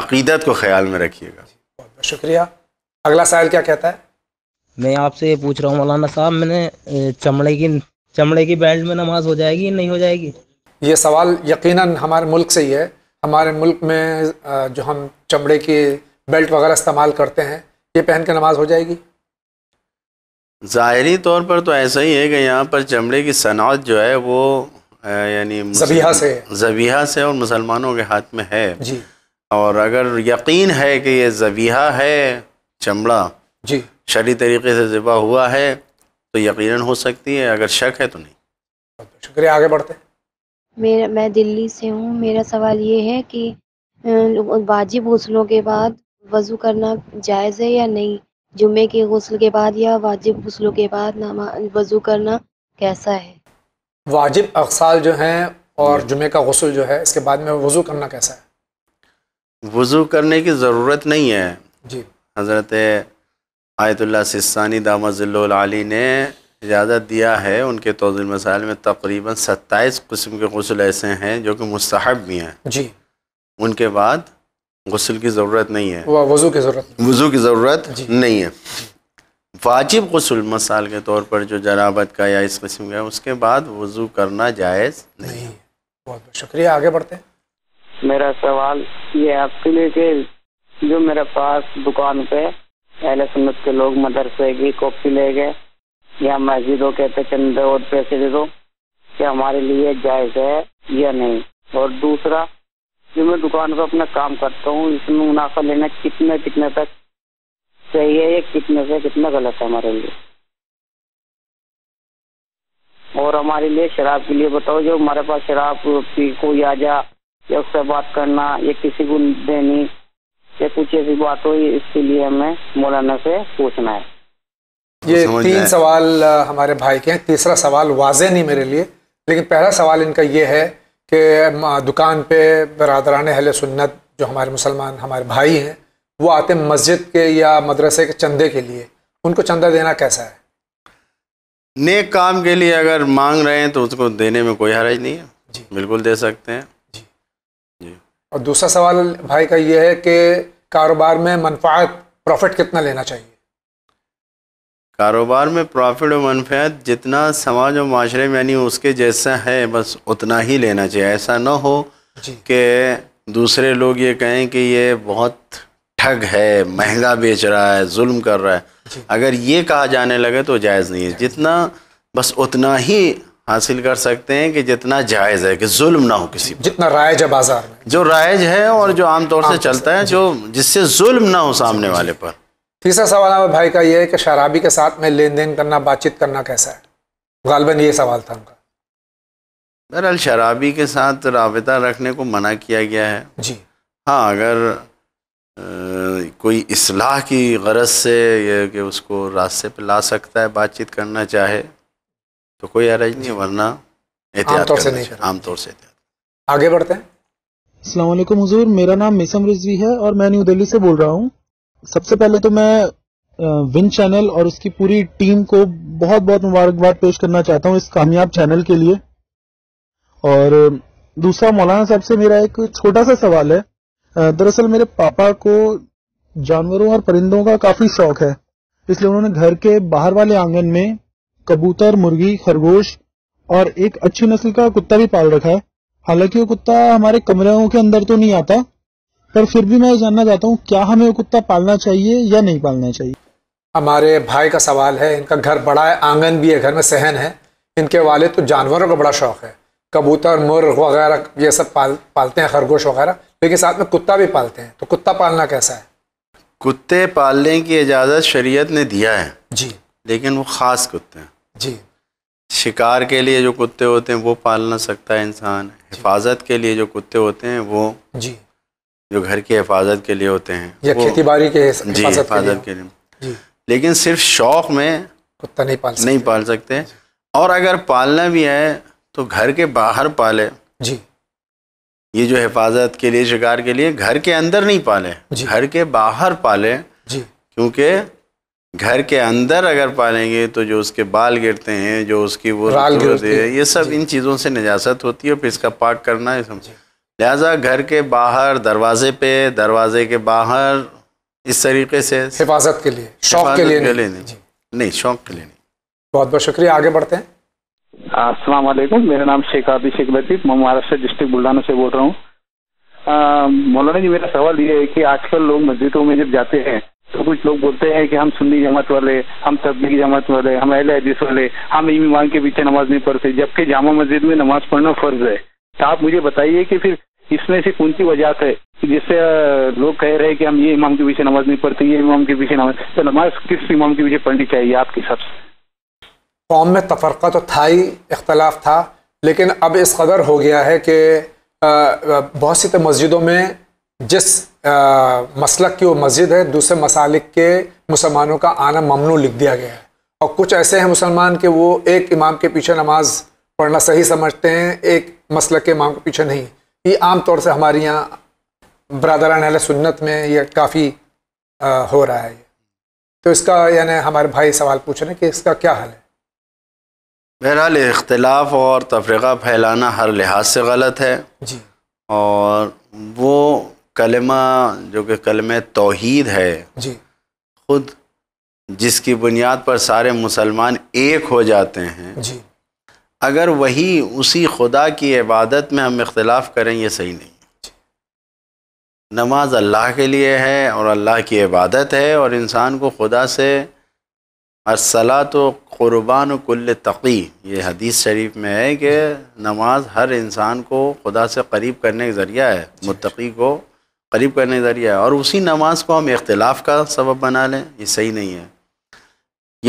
अकीदत को ख्याल में रखिएगा बहुत बहुत शुक्रिया अगला सवाल क्या कहता है मैं आपसे ये पूछ रहा हूँ मौलाना साहब मैंने चमड़े की चमड़े की बेल्ट में नमाज हो जाएगी नहीं हो जाएगी ये सवाल यकीनन हमारे मुल्क से ही है हमारे मुल्क में जो हम चमड़े की बेल्ट वगैरह इस्तेमाल करते हैं ये पहन के नमाज हो जाएगी ज़ाहरी तौर पर तो ऐसा ही है कि यहाँ पर चमड़े की सनात जो है वो यानी जबीहा से जबीहा से और मुसलमानों के हाथ में है जी और अगर यकीन है कि ये जबीहा है चमड़ा जी शरी तरीके से जबा हुआ है तो यकीनन हो सकती है अगर शक है तो नहीं तो शुक्रिया आगे बढ़ते हैं मेरा मैं दिल्ली से हूँ मेरा सवाल ये है कि वाजिब गसलों के बाद वज़ू करना जायज़ है या नहीं जुमे के गसल के बाद या वाजिब गसलों के बाद वज़ू करना कैसा है वाजिब अकसाल जो हैं और जुमे का गसल जो है इसके बाद में वज़ू करना कैसा है वज़ू करने की ज़रूरत नहीं है जी हज़रत आयतुल्ला सिस्सानी आली ने इजाज़त दिया है उनके तोजुल मसाइल में तकरीबन सत्ताईस किस्म के गसल ऐसे हैं जो कि मुस्ब भी हैं जी उनके बाद गसल की ज़रूरत नहीं है वज़ू की ज़रूरत वज़ू की ज़रूरत नहीं है वाजिब गसल मसाल के तौर पर जो जराबत का या इस किस्म का उसके बाद वज़ू करना जायज़ नहीं है बहुत बहुत शुक्रिया आगे बढ़ते हैं मेरा सवाल ये आपके लिए कि जो मेरे पास दुकान पे अहले सुन्नत के लोग मदरसे की कॉपी ले गए या मस्जिदों के पे चंदे और पैसे दे दो क्या हमारे लिए जायज है या नहीं और दूसरा जो मैं दुकान पर अपना काम करता हूँ इसमें मुनाफा लेना कितने कितने तक सही है या कितने से कितना गलत है हमारे लिए और हमारे लिए शराब के लिए बताओ जो हमारे पास शराब पी कोई आ जा या उससे बात करना या किसी को देनी या कुछ ऐसी बात हो इसके लिए हमें मौलाना से पूछना है तो ये तीन सवाल हमारे भाई के हैं तीसरा सवाल वाजे नहीं मेरे लिए लेकिन पहला सवाल इनका ये है कि दुकान पे बरदरान अहल सुन्नत जो हमारे मुसलमान हमारे भाई हैं वो आते मस्जिद के या मदरसे के चंदे के लिए उनको चंदा देना कैसा है नेक काम के लिए अगर मांग रहे हैं तो उसको देने में कोई हरज नहीं है जी बिल्कुल दे सकते हैं जी जी और दूसरा सवाल भाई का ये है कि कारोबार में मनफात प्रॉफिट कितना लेना चाहिए कारोबार में प्रॉफिट और मनफियत जितना समाज और माशरे में यानी उसके जैसा है बस उतना ही लेना चाहिए ऐसा ना हो कि दूसरे लोग ये कहें कि ये बहुत ठग है महंगा बेच रहा है जुल्म कर रहा है अगर ये कहा जाने लगे तो जायज़ नहीं है जितना बस उतना ही हासिल कर सकते हैं कि जितना जायज़ है कि जुल्म ना हो किसी पर जितना रायज है बाजार में जो रायज है और जो आमतौर से चलता है जो जिससे जुल्म ना हो सामने वाले पर तीसरा सवाल हमारे भाई का ये है कि शराबी के साथ में लेन देन करना बातचीत करना कैसा है गालबन ये सवाल था उनका बहरहाल शराबी के साथ रबता रखने को मना किया गया है जी हाँ अगर आ, कोई असलाह की गरज से ये कि उसको रास्ते पे ला सकता है बातचीत करना चाहे तो कोई अरज नहीं वरना एहतियात आमतौर से नहीं आमतौर से आगे बढ़ते हैं अल्लाम हजूर मेरा नाम मिसम रिजवी है और मैं न्यू दिल्ली से बोल रहा हूँ सबसे पहले तो मैं विन चैनल और उसकी पूरी टीम को बहुत बहुत मुबारकबाद पेश करना चाहता हूँ इस कामयाब चैनल के लिए और दूसरा मौलाना साहब से मेरा एक छोटा सा सवाल है दरअसल मेरे पापा को जानवरों और परिंदों का काफी शौक है इसलिए उन्होंने घर के बाहर वाले आंगन में कबूतर मुर्गी खरगोश और एक अच्छी नस्ल का कुत्ता भी पाल रखा है हालांकि वो कुत्ता हमारे कमरों के अंदर तो नहीं आता पर फिर भी मैं ये जानना चाहता हूँ क्या हमें कुत्ता पालना चाहिए या नहीं पालना चाहिए हमारे भाई का सवाल है इनका घर बड़ा है आंगन भी है घर में सहन है इनके वाले तो जानवरों का बड़ा शौक है कबूतर मुर्ग वगैरह ये सब पाल पालते हैं खरगोश वगैरह लेकिन साथ में कुत्ता भी पालते हैं तो कुत्ता पालना कैसा है कुत्ते पालने की इजाज़त शरीयत ने दिया है जी लेकिन वो ख़ास कुत्ते हैं जी शिकार के लिए जो कुत्ते होते हैं वो पाल ना सकता है इंसान हिफाजत के लिए जो कुत्ते होते हैं वो जी जो घर की हिफाजत के लिए होते हैं या खेती बाड़ी के जी हिफाजत के लिए लेकिन सिर्फ शौक में कुत्ता नहीं पाल नहीं पाल सकते और अगर पालना भी है तो घर के बाहर पाले जी ये जो हिफाजत के लिए शिकार के लिए घर के अंदर नहीं पाले घर के बाहर पाले जी क्योंकि घर के अंदर अगर पालेंगे तो जो उसके बाल गिरते हैं जो उसकी वो होती है ये सब इन चीज़ों से निजात होती है फिर इसका पाक करना है समझे लिहाजा घर के बाहर दरवाजे पे दरवाजे के बाहर इस तरीके से हिफाजत के लिए शौक के लिए, नहीं, नहीं।, नहीं नहीं शौक के लिए नहीं बहुत बहुत शुक्रिया आगे बढ़ते हैं अस्सलाम वालेकुम मेरा नाम शेख आदि शेख लतीफ मैं महाराष्ट्र डिस्ट्रिक्ट बुल्ढाना से बोल रहा हूँ मौलाना जी मेरा सवाल ये है कि आजकल लोग मस्जिदों में जब जाते हैं तो कुछ लोग बोलते हैं कि हम सुन्नी जमात वाले हम तब्दीली जमात वाले हम अहल हदीस वाले हम इमाम के पीछे नमाज नहीं पढ़ते जबकि जामा मस्जिद में नमाज पढ़ना फर्ज है तो आप मुझे बताइए कि फिर इसमें से कौन सी वजह है जिससे लोग कह रहे हैं कि हम ये इमाम के पीछे नमाज नहीं पढ़ते ये इमाम के पीछे नमाज तो नमाज किस इमाम के पीछे पढ़नी चाहिए आपके हिसाब से कौम में तफरक़ा तो था ही इख्तलाफ था लेकिन अब इस कदर हो गया है कि बहुत सी तो मस्जिदों में जिस आ, मसलक की वो मस्जिद है दूसरे मसालिक के मुसलमानों का आना ममनू लिख दिया गया है और कुछ ऐसे हैं मुसलमान के वो एक इमाम के पीछे नमाज़ पढ़ना सही समझते हैं एक मसल के इमाम के पीछे नहीं ये आमतौर से हमारे यहाँ बरदरान सुन्नत में यह काफ़ी हो रहा है तो इसका यानी हमारे भाई सवाल पूछ रहे हैं कि इसका क्या हल है बहरहाल इख्तलाफ और तफरीक़ा फैलाना हर लिहाज से गलत है जी और वो कलमा जो कि कलम तोहद है जी खुद जिसकी बुनियाद पर सारे मुसलमान एक हो जाते हैं जी अगर वही उसी खुदा की इबादत में हम इख्तलाफ करें ये सही नहीं नमाज अल्लाह के लिए है और अल्लाह की इबादत है और इंसान को खुदा से असला तो क़ुरबान कुल तकी ये हदीस शरीफ में है कि नमाज हर इंसान को खुदा से करीब करने का ज़रिया है मुतकी को करीब करने का ज़रिया है और उसी नमाज को हम इख्तलाफ का सबब बना लें ये सही नहीं है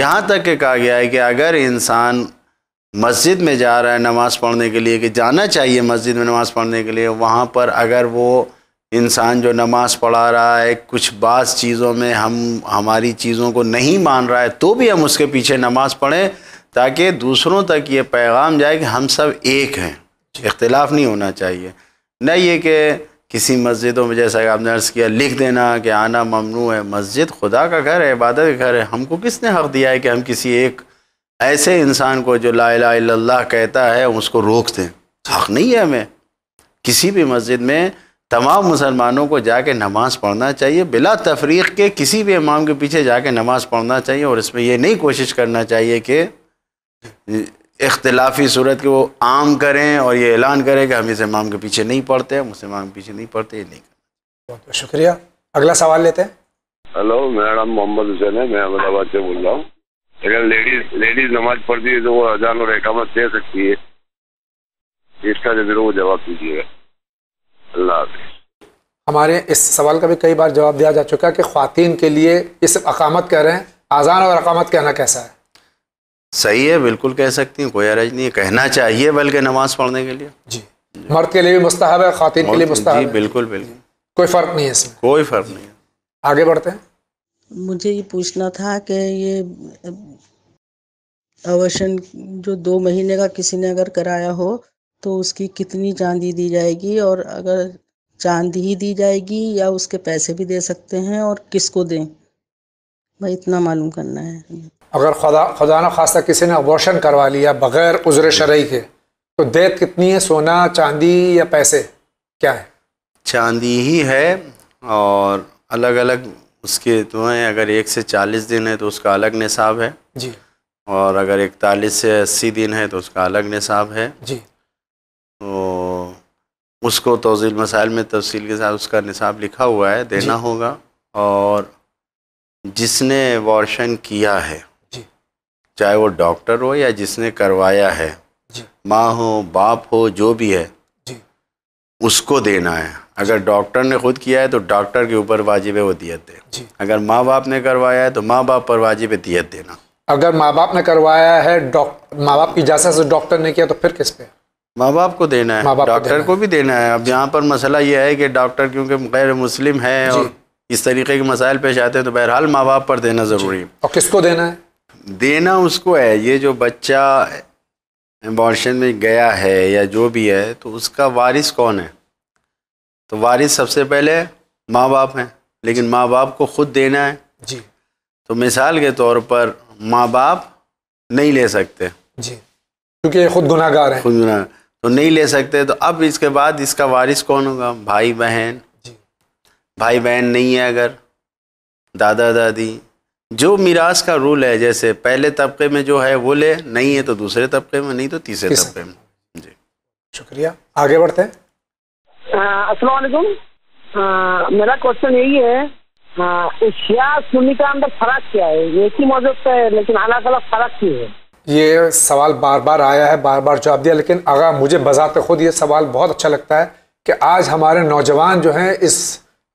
यहाँ तक कि कहा गया है कि अगर इंसान मस्जिद में जा रहा है नमाज़ पढ़ने के लिए कि जाना चाहिए मस्जिद में नमाज़ पढ़ने के लिए वहाँ पर अगर वो इंसान जो नमाज़ पढ़ा रहा है कुछ बास चीज़ों में हम हमारी चीज़ों को नहीं मान रहा है तो भी हम उसके पीछे नमाज़ पढ़ें ताकि दूसरों तक ये पैगाम जाए कि हम सब एक हैं इख्तलाफ नहीं होना चाहिए न ये कि किसी मस्जिदों में जैसा कि आपने अर्ज़ किया लिख देना कि आना ममनू है मस्जिद खुदा का घर है इबादत का घर है हमको किसने हक़ दिया है कि हम किसी एक ऐसे इंसान को जो ला लाला कहता है उसको रोक दें हक नहीं है हमें किसी भी मस्जिद में तमाम मुसलमानों को जाके नमाज़ पढ़ना चाहिए बिला तफरीक के किसी भी इमाम के पीछे जाके नमाज़ पढ़ना चाहिए और इसमें यह नहीं कोशिश करना चाहिए कि इख्तलाफी सूरत के वो आम करें और ये ऐलान करें कि हम इस इमाम के पीछे नहीं पढ़ते हम उस इमाम के पीछे नहीं पढ़ते ये नहीं करते बहुत शुक्रिया अगला सवाल लेते हैं हेलो मेरा नाम मोहम्मद हुसैन है मैं अहमदाबाद से बोल रहा हूँ अगर लेडीज लेडीज नमाज पढ़ती है तो वो अजान और एकामत दे सकती है इसका जरूर वो जवाब दीजिएगा अल्लाह हमारे इस सवाल का भी कई बार जवाब दिया जा चुका है कि खातिन के लिए इस अकामत कह रहे हैं आज़ान और अकामत कहना कैसा है सही है बिल्कुल कह सकती हूँ कोई अरज नहीं कहना चाहिए बल्कि नमाज पढ़ने के लिए जी मर्द के लिए भी मुस्तहब है खातिन के लिए मुस्ताहब बिल्कुल बिल्कुल कोई फ़र्क नहीं है इसमें कोई फ़र्क नहीं है आगे बढ़ते हैं मुझे ये पूछना था कि ये अवशन जो दो महीने का किसी ने अगर कराया हो तो उसकी कितनी चांदी दी जाएगी और अगर चांदी ही दी जाएगी या उसके पैसे भी दे सकते हैं और किसको दें भाई इतना मालूम करना है अगर खुदा खुदा न खासा किसी ने अवशन करवा लिया बगैर उजरे शरा के तो देत कितनी है सोना चांदी या पैसे क्या है चांदी ही है और अलग अलग उसके तो हैं अगर एक से चालीस दिन है तो उसका अलग निसाब है जी और अगर इकतालीस से अस्सी दिन है तो उसका अलग निसाब है जी तो उसको तोजील मसाइल में तफसील के साथ उसका निसाब लिखा हुआ है देना होगा और जिसने वॉर्शन किया है चाहे वो डॉक्टर हो या जिसने करवाया है माँ हो बाप हो जो भी है उसको देना है अगर डॉक्टर ने खुद किया है तो डॉक्टर के ऊपर वाजिब है वो दियत दे अगर माँ बाप ने करवाया है तो माँ बाप पर वाजिब है दियत देना अगर माँ बाप ने करवाया है माँ बाप की इजाज़त से डॉक्टर ने किया तो फिर किस पे माँ बाप को देना है डॉक्टर को भी देना है अब यहाँ पर मसला यह है कि डॉक्टर क्योंकि गैर मुस्लिम है और इस तरीके के मसाइल पेश आते हैं तो बहरहाल माँ बाप पर देना ज़रूरी है और किसको देना है देना उसको है ये जो बच्चा एम्बॉर्शन में गया है या जो भी है तो उसका वारिस कौन है तो वारिस सबसे पहले माँ बाप हैं लेकिन माँ बाप को खुद देना है जी तो मिसाल के तौर पर माँ बाप नहीं ले सकते जी क्योंकि ये खुद गुनागार है खुद गुनागार तो नहीं ले सकते तो अब इसके बाद इसका वारिस कौन होगा भाई बहन जी भाई बहन नहीं है अगर दादा दादी जो मीरास का रूल है जैसे पहले तबके में जो है वो ले नहीं है तो दूसरे तबके में नहीं तो तीसरे तबके में जी शुक्रिया आगे बढ़ते हैं असलकुम मेरा क्वेश्चन यही है शिया सुन्नी का अंदर फर्क क्या है एक ही मौजूद तो है लेकिन अलग अलग फर्क क्यों है ये सवाल बार बार आया है बार बार जवाब दिया लेकिन अगर मुझे बजाते खुद ये सवाल बहुत अच्छा लगता है कि आज हमारे नौजवान जो हैं इस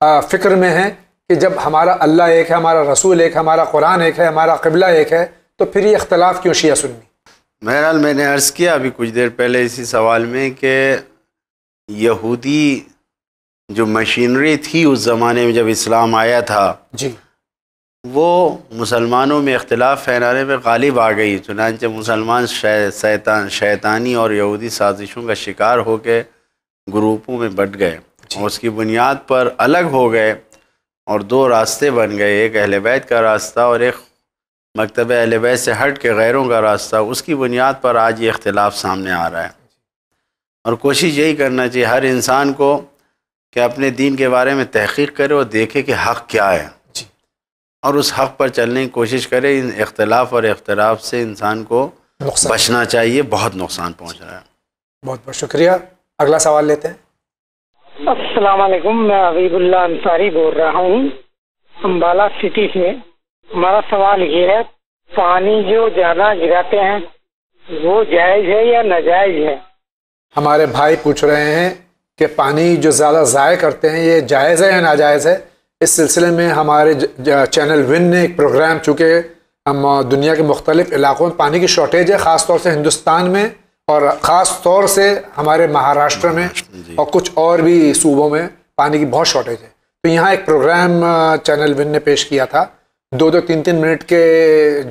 फ़िक्र में हैं कि जब हमारा अल्लाह एक है हमारा रसूल एक है हमारा कुरान एक है हमारा कबला एक है तो फिर ये इख्तलाफ क्यों शिया सुन्नी बहरहाल मैंने अर्ज़ किया अभी कुछ देर पहले इसी सवाल में कि यहूदी जो मशीनरी थी उस ज़माने में जब इस्लाम आया था जी वो मुसलमानों में इख्तलाफ फैलाने पर गालिब आ गई चुनानचे मुसलमान शैतान शैतानी और यहूदी साजिशों का शिकार होकर ग्रुपों में बट गए और उसकी बुनियाद पर अलग हो गए और दो रास्ते बन गए एक अहल बैत का रास्ता और एक मकतब अहल बैत से हट के गैरों का रास्ता उसकी बुनियाद पर आज ये इख्तलाफ सामने आ रहा है और कोशिश यही करना चाहिए हर इंसान को कि अपने दीन के बारे में तहकीक करे और देखे कि हक़ क्या है और उस हक़ पर चलने की कोशिश करे इन इख्तलाफ और अख्तराफ से इंसान को बचना चाहिए बहुत नुकसान पहुँच रहा है बहुत बहुत शुक्रिया अगला सवाल लेते हैं असलकुम मैं हबीबुल्ला अंसारी बोल रहा हूँ अम्बाला सिटी से हमारा सवाल ये है पानी जो ज़्यादा गिराते हैं वो जायज़ है या नाजायज़ है हमारे भाई पूछ रहे हैं कि पानी जो ज़्यादा ज़ाय करते हैं ये जायज़ है या नाजायज़ है इस सिलसिले में हमारे चैनल विन ने एक प्रोग्राम चूँकि हम दुनिया के मुख्तलिफ़ इलाक़ों में पानी की शॉर्टेज है ख़ास तौर से हिंदुस्तान में और ख़ास तौर से हमारे महाराष्ट्र में और कुछ और भी सूबों में पानी की बहुत शॉर्टेज है तो यहाँ एक प्रोग्राम चैनल विन ने पेश किया था दो दो तीन तीन मिनट के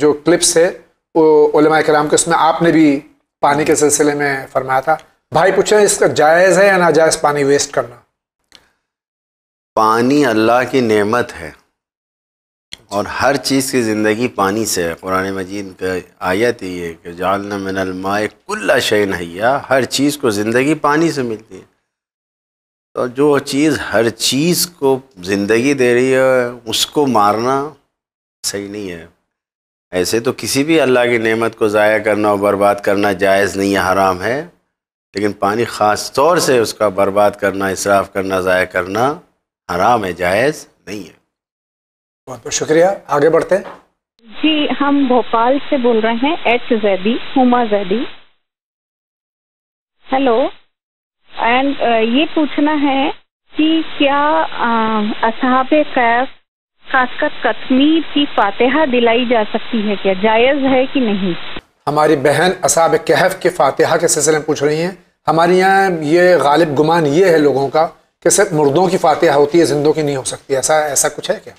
जो क्लिप्स है वो कराम के उसमें आपने भी पानी के सिलसिले में फरमाया था भाई पूछ रहे हैं इसका जायज़ है या नाजायज़ पानी वेस्ट करना पानी अल्लाह की नेमत है और हर चीज़ की ज़िंदगी पानी से है कुरान मजीद का आयत ही है कि जालना मिनलमाए कुल्ला शैन हैया हर चीज़ को ज़िंदगी पानी से मिलती है तो जो चीज़ हर चीज़ को ज़िंदगी दे रही है उसको मारना सही नहीं है ऐसे तो किसी भी अल्लाह की नेमत को ज़ाया करना और बर्बाद करना जायज़ नहीं है हराम है लेकिन पानी ख़ास तौर से उसका बर्बाद करना इसराफ करना ज़ाय करना हराम है जायज़ नहीं है बहुत बहुत शुक्रिया आगे बढ़ते हैं जी हम भोपाल से बोल रहे हैं H Zaidi Huma Zaidi hello and ये पूछना है कि क्या असहाब कैफ खासकर कश्मीर की फातहा दिलाई जा सकती है क्या जायज़ है कि नहीं हमारी बहन असाब कहफ के फातिहा के सिलसिले में पूछ रही हैं हमारे यहाँ ये गालिब गुमान ये है लोगों का कि सिर्फ मुर्दों की फातिहा होती है जिंदों की नहीं हो सकती ऐसा ऐसा कुछ है क्या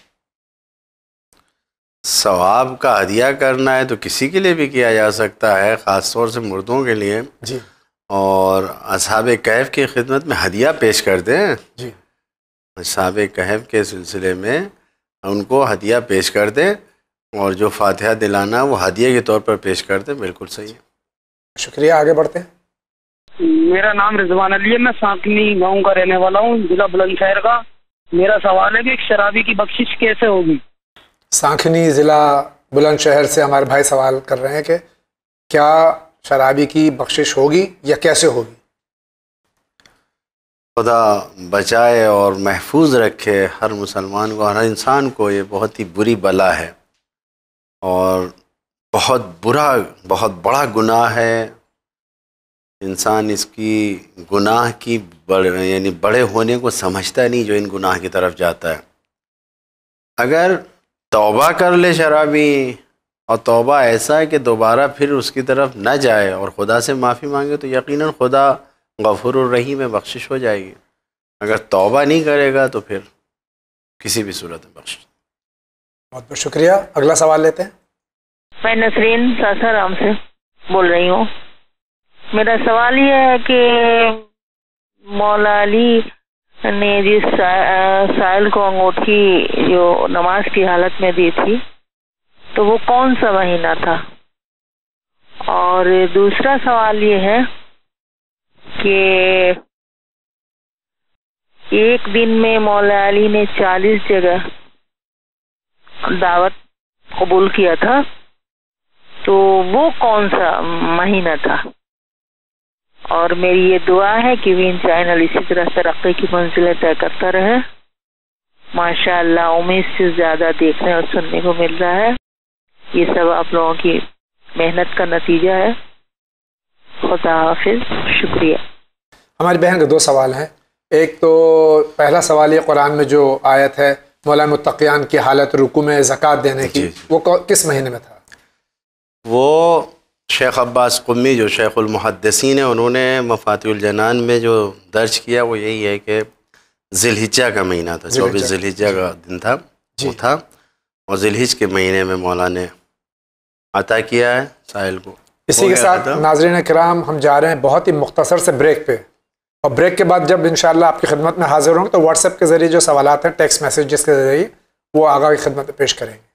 सवाब का हदिया करना है तो किसी के लिए भी किया जा सकता है ख़ास तौर से मुर्दों के लिए जी और असाब कहफ की खिदमत में हदिया पेश करते हैं जी असाब कहफ के सिलसिले में उनको हदिया पेश कर दें और जो फातिहा दिलाना वो हदिये के तौर पर पेश करते बिल्कुल सही है शुक्रिया आगे बढ़ते हैं मेरा नाम रिजवान अली है मैं सांकनी गांव का रहने वाला हूँ जिला बुलंदशहर का मेरा सवाल है कि एक शराबी की बख्शिश कैसे होगी सांखनी ज़िला बुलंदशहर से हमारे भाई सवाल कर रहे हैं कि क्या शराबी की बख्शिश होगी या कैसे होगी खुदा बचाए और महफूज रखे हर मुसलमान को हर इंसान को ये बहुत ही बुरी बला है और बहुत बुरा बहुत बड़ा गुनाह है इंसान इसकी गुनाह की बड़े यानी बड़े होने को समझता नहीं जो इन गुनाह की तरफ जाता है अगर तौबा कर ले शराबी और तौबा ऐसा है कि दोबारा फिर उसकी तरफ ना जाए और खुदा से माफ़ी मांगे तो यकीनन खुदा गफुर रही में बख्शिश हो जाएगी अगर तौबा नहीं करेगा तो फिर किसी भी सूरत में बख्शिश बहुत बहुत शुक्रिया अगला सवाल लेते हैं मैं नसरीन सासाराम से बोल रही हूँ मेरा सवाल ये है कि अली ने जिस साहिल को अंगूठी जो नमाज की हालत में दी थी तो वो कौन सा महीना था और दूसरा सवाल ये है कि एक दिन में मौला अली ने चालीस जगह दावत कबूल किया था तो वो कौन सा महीना था और मेरी ये दुआ है कि विन चैनल इसी तरह तरक्की की मंजिलें तय करता रहे माशा उम्मीद से ज्यादा देखने और सुनने को मिल रहा है ये सब आप लोगों की मेहनत का नतीजा है खुदा हाफिज शुक्रिया हमारी बहन के दो सवाल हैं एक तो पहला सवाल ये कुरान में जो आयत है मौला मुतक़ियान की हालत रुकू में ज़क़़त देने की वो किस महीने में था वो शेख अब्बास कुम्मी जो शेखुलमहदसिन है उन्होंने मफातुलजनान में जो दर्ज किया वो यही है कि जिलहिजा का महीना था चौबीस जिलहिजा का दिन था वो था और जिलहिज के महीने में मौला ने अता किया है साहिल को इसी के साथ नाजरन कराम हम जा रहे हैं बहुत ही मुख्तसर से ब्रेक पे और ब्रेक के बाद जब इन आपकी खिदमत में हाजिर होंगे तो व्हाट्सएप के ज़रिए जो सवाल हैं टेक्स्ट मैसेज़ के ज़रिए वो आगा की खिदमत पेश करेंगे